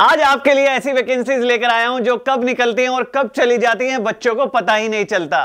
आज आपके लिए ऐसी वैकेंसीज लेकर आया हूं जो कब निकलती हैं और कब चली जाती हैं बच्चों को पता ही नहीं चलता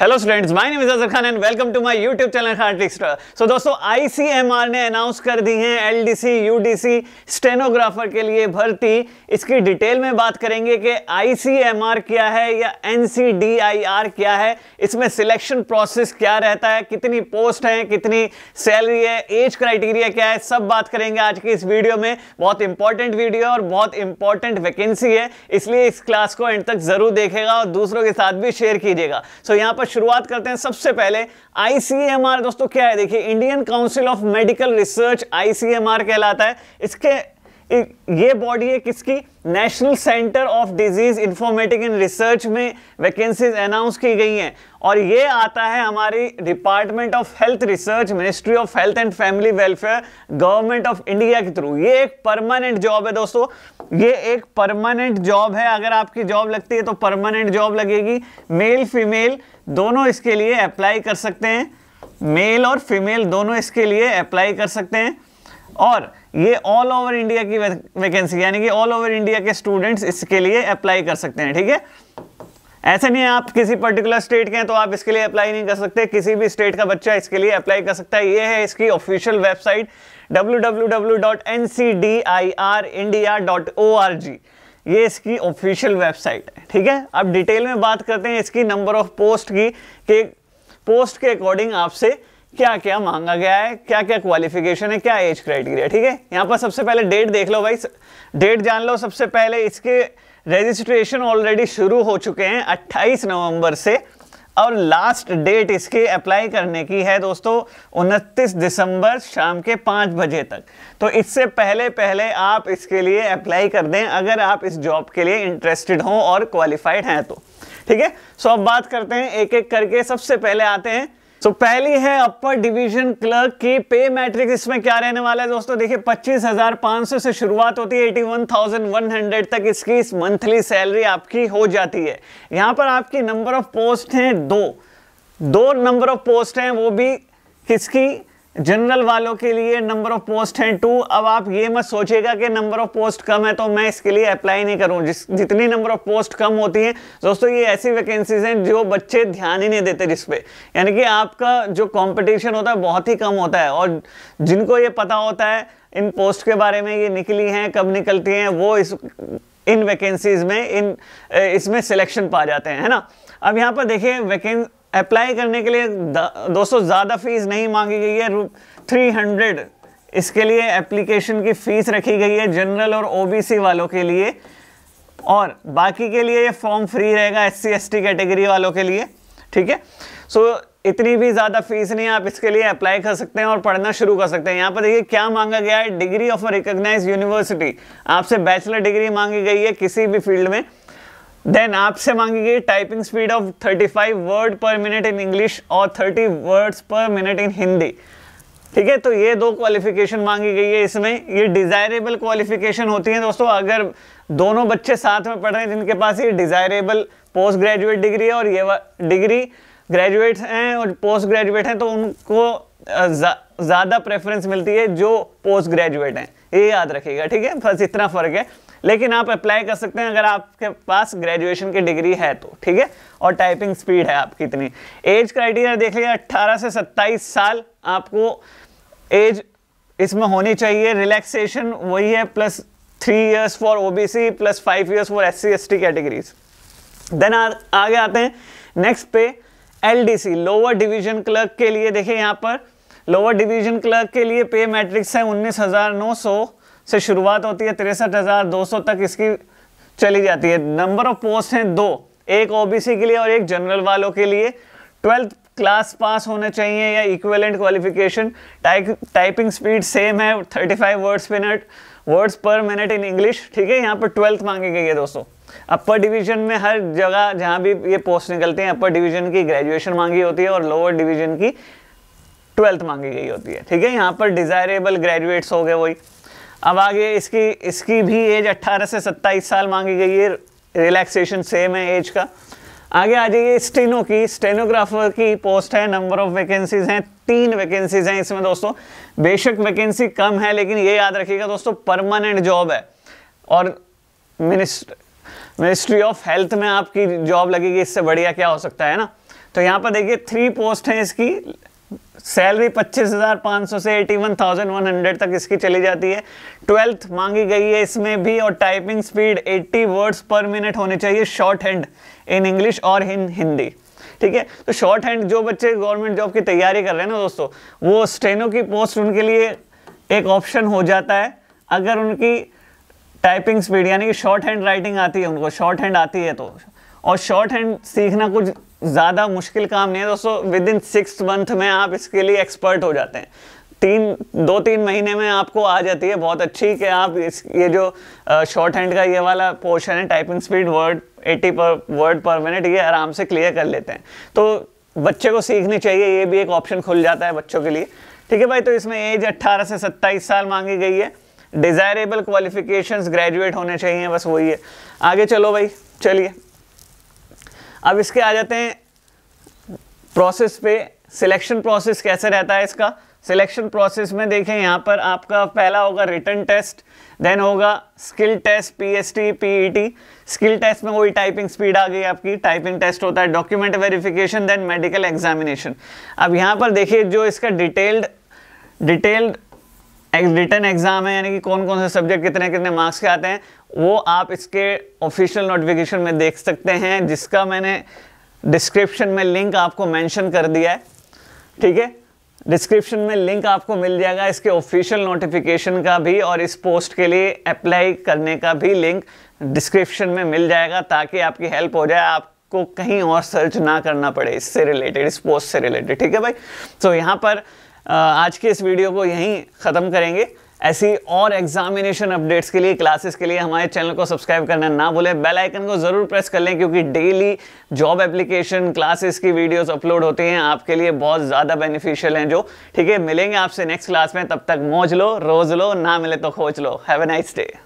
hello students my name is Khan and welcome to my YouTube channel Khan extra so दोस्तों आईसीएमआर ने अनाउंस कर दी है एलडीसी यूडीसी स्टेनोग्राफर के लिए भर्ती इसकी डिटेल में बात करेंगे कि आईसीएमआर क्या है या एनसीडीआईआर क्या है इसमें सिलेक्शन प्रोसेस क्या रहता है कितनी पोस्ट है कितनी सैलरी है एज क्राइटेरिया क्या है सब बात करेंगे आज की इस वीडियो में बहुत इंपॉर्टेंट वीडियो और बहुत इंपॉर्टेंट वैकेंसी है इसलिए इस क्लास को एंड तक जरूर देखेगा और दूसरों के साथ भी शेयर कीजिएगा सो so, यहाँ पर शुरुआत करते हैं सबसे पहले आईसीएमआर दोस्तों क्या है देखिए Indian Council of Medical Research ICMR कहलाता है इसके ये बॉडी है किसकी National Centre of Disease Informatic and Research में वैकेंसीज अनाउंस की गई हैं और ये आता है हमारी Department of Health Research Ministry of Health and Family Welfare Government of India के थ्रू ये एक परमानेंट जॉब है दोस्तों ये एक परमानेंट जॉब है अगर आपकी जॉब लगती है तो परमानेंट जॉब लगेगी मेल फीमेल दोनों इसके लिए अप्लाई कर सकते हैं मेल और फीमेल दोनों इसके लिए अप्लाई कर सकते हैं और ये ऑल ओवर इंडिया की वैकेंसी यानी कि ऑल ओवर इंडिया के स्टूडेंट्स इसके लिए अप्लाई कर सकते हैं ठीक है ऐसे नहीं है आप किसी पर्टिकुलर स्टेट के हैं तो आप इसके लिए अप्लाई नहीं कर सकते किसी भी स्टेट का बच्चा इसके लिए अप्लाई कर सकता है ये है इसकी ऑफिशियल वेबसाइट www.ncdirindia.org ये इसकी ऑफिशियल वेबसाइट है ठीक है अब डिटेल में बात करते हैं इसकी नंबर ऑफ पोस्ट की कि पोस्ट के अकॉर्डिंग आपसे क्या क्या मांगा गया है क्या क्या क्वालिफिकेशन है क्या एज क्राइटेरिया ठीक है यहाँ पर सबसे पहले डेट देख लो भाई डेट जान लो सबसे पहले इसके रजिस्ट्रेशन ऑलरेडी शुरू हो चुके हैं 28 नवंबर से और लास्ट डेट इसके अप्लाई करने की है दोस्तों 29 दिसंबर शाम के पाँच बजे तक तो इससे पहले पहले आप इसके लिए अप्लाई कर दें अगर आप इस जॉब के लिए इंटरेस्टेड हों और क्वालिफाइड हैं तो ठीक है सो अब बात करते हैं एक एक करके सबसे पहले आते हैं तो पहली है अपर डिवीजन क्लर्क की पे मैट्रिक्स इसमें क्या रहने वाला है दोस्तों देखिए 25,500 से शुरुआत होती है 81,100 तक इसकी इस मंथली सैलरी आपकी हो जाती है यहां पर आपकी नंबर ऑफ पोस्ट हैं दो दो नंबर ऑफ पोस्ट हैं वो भी किसकी जनरल वालों के लिए नंबर ऑफ पोस्ट हैं टू अब आप ये मत सोचेगा कि नंबर ऑफ पोस्ट कम है तो मैं इसके लिए अप्लाई नहीं करूँ जिस जितनी नंबर ऑफ पोस्ट कम होती हैं दोस्तों ये ऐसी वैकेंसीज हैं जो बच्चे ध्यान ही नहीं देते जिस पे यानी कि आपका जो कंपटीशन होता है बहुत ही कम होता है और जिनको ये पता होता है इन पोस्ट के बारे में ये निकली हैं कब निकलती हैं वो इस इन वैकेंसीज में इन इसमें सिलेक्शन पा जाते हैं है ना अब यहाँ पर देखिए वैकें अप्लाई करने के लिए दोस्तों ज़्यादा फीस नहीं मांगी गई है रू थ्री हंड्रेड इसके लिए एप्लीकेशन की फ़ीस रखी गई है जनरल और ओबीसी वालों के लिए और बाकी के लिए ये फॉर्म फ्री रहेगा S C S T category वालों के लिए ठीक है सो इतनी भी ज़्यादा फीस नहीं आप इसके लिए अप्लाई कर सकते हैं और पढ़ना शुरू कर सकते हैं यहाँ पर देखिए क्या मांगा गया है degree of a recognise university आपसे बैचलर डिग्री मांगी गई है किसी भी फील्ड में देन आपसे मांगेगी typing speed of 35 word per minute in English और 30 वर्ड्स पर मिनट इन हिंदी ठीक है तो ये दो क्वालिफिकेशन मांगी गई है इसमें ये डिज़ायरेबल क्वालिफिकेशन होती है दोस्तों अगर दोनों बच्चे साथ में पढ़ रहे हैं जिनके पास ये डिज़ायरेबल पोस्ट ग्रेजुएट डिग्री है और ये डिग्री ग्रेजुएट्स हैं और पोस्ट ग्रेजुएट हैं तो उनको ज़्यादा जा, प्रेफरेंस मिलती है जो पोस्ट ग्रेजुएट हैं ये याद रखिएगा ठीक है बस इतना फ़र्क है लेकिन आप अप्लाई कर सकते हैं अगर आपके पास ग्रेजुएशन की डिग्री है तो ठीक है और टाइपिंग स्पीड है आपकी इतनी एज क्राइटेरिया देख लीजिए अट्ठारह से सत्ताईस साल आपको एज इसमें होनी चाहिए रिलैक्सेशन वही है plus three years for C plus five years for S C S T categories then आगे आते हैं नेक्स्ट पे सी लोअर डिवीजन क्लर्क के लिए देखिए यहाँ पर लोअर डिवीजन क्लर्क के लिए पे मैट्रिक्स है उन्नीस हज़ार नौ सौ से शुरुआत होती है तिरसठ हज़ार दो सौ तक इसकी चली जाती है नंबर ऑफ पोस्ट हैं दो एक ओबीसी के लिए और एक जनरल वालों के लिए ट्वेल्थ क्लास पास होना चाहिए या equivalent qualification type typing speed same है 35 words minute words per minute in English ठीक है यहाँ पर ट्वेल्थ मांगी गई है दोस्तों अपर डिवीजन में हर जगह जहाँ भी ये पोस्ट निकलते हैं अपर डिवीजन की ग्रेजुएशन मांगी होती है और लोअर डिवीजन की ट्वेल्थ मांगी गई होती है ठीक है यहाँ पर डिजायरेबल ग्रेजुएट्स हो गए वही अब आगे इसकी इसकी भी एज 18 से 27 साल मांगी गई है रिलैक्सेशन सेम है एज का आगे आ जाइए स्टेनो की स्टेनोग्राफर की पोस्ट है नंबर ऑफ वैकेंसीज हैं तीन वैकेंसीज हैं इसमें दोस्तों बेशक वैकेंसी कम है लेकिन ये याद रखिएगा दोस्तों परमानेंट जॉब है और मिनिस्ट्री ऑफ हेल्थ में आपकी जॉब लगेगी इससे बढ़िया क्या हो सकता है ना तो यहाँ पर देखिए थ्री पोस्ट हैं इसकी सैलरी 25,500 से 81,100 तक इसकी चली जाती है ट्वेल्थ मांगी गई है इसमें भी और typing speed 80 words per minute होने चाहिए शॉर्ट हैंड इन इंग्लिश और इन हिंदी ठीक है तो शॉर्ट हैंड जो बच्चे गवर्नमेंट जॉब की तैयारी कर रहे हैं ना दोस्तों वो स्टेनो की पोस्ट उनके लिए एक ऑप्शन हो जाता है अगर उनकी टाइपिंग स्पीड यानी कि शॉर्ट हैंड राइटिंग आती है उनको शॉर्ट हैंड आती है तो और शॉर्ट हैंड सीखना कुछ ज़्यादा मुश्किल काम नहीं है दोस्तों विद इन सिक्स मंथ में आप इसके लिए एक्सपर्ट हो जाते हैं तीन दो तीन महीने में आपको आ जाती है बहुत अच्छी कि आप इस ये जो शॉर्ट हैंड का ये वाला पोर्शन है टाइपिंग स्पीड वर्ड 80 पर वर्ड पर मिनट ये आराम से क्लियर कर लेते हैं तो बच्चे को सीखनी चाहिए ये भी एक ऑप्शन खुल जाता है बच्चों के लिए ठीक है भाई तो इसमें एज 18 से 27 साल मांगी गई है डिज़ायरेबल क्वालिफिकेशंस ग्रेजुएट होने चाहिए बस वही है आगे चलो भाई चलिए अब इसके आ जाते हैं प्रोसेस पे सिलेक्शन प्रोसेस कैसे रहता है इसका सिलेक्शन प्रोसेस में देखें यहाँ पर आपका पहला होगा रिटर्न टेस्ट देन होगा skill test PST PET skill test में वही टाइपिंग स्पीड आ गई आपकी टाइपिंग टेस्ट होता है document verification then medical examination अब यहाँ पर देखिए जो इसका डिटेल्ड डिटेल्ड रिटर्न एग्जाम है यानी कि कौन कौन से सब्जेक्ट कितने कितने मार्क्स के आते हैं वो आप इसके ऑफिशियल नोटिफिकेशन में देख सकते हैं जिसका मैंने डिस्क्रिप्शन में लिंक आपको मेंशन कर दिया है ठीक है डिस्क्रिप्शन में लिंक आपको मिल जाएगा इसके ऑफिशियल नोटिफिकेशन का भी और इस पोस्ट के लिए अप्लाई करने का भी लिंक डिस्क्रिप्शन में मिल जाएगा ताकि आपकी हेल्प हो जाए आप को कहीं और सर्च ना करना पड़े इससे रिलेटेड इस पोस्ट से रिलेटेड ठीक है भाई तो यहाँ पर आज के इस वीडियो को यहीं ख़त्म करेंगे ऐसी और एग्जामिनेशन अपडेट्स के लिए क्लासेस के लिए हमारे चैनल को सब्सक्राइब करना ना भूलें बेल आइकन को ज़रूर प्रेस कर लें क्योंकि डेली जॉब एप्लीकेशन क्लासेस की वीडियोस अपलोड होती हैं आपके लिए बहुत ज़्यादा बेनिफिशियल हैं जो ठीक है मिलेंगे आपसे नेक्स्ट क्लास में तब तक मौज लो रोज़ लो ना मिले तो खोज लो हैव ए नाइस डे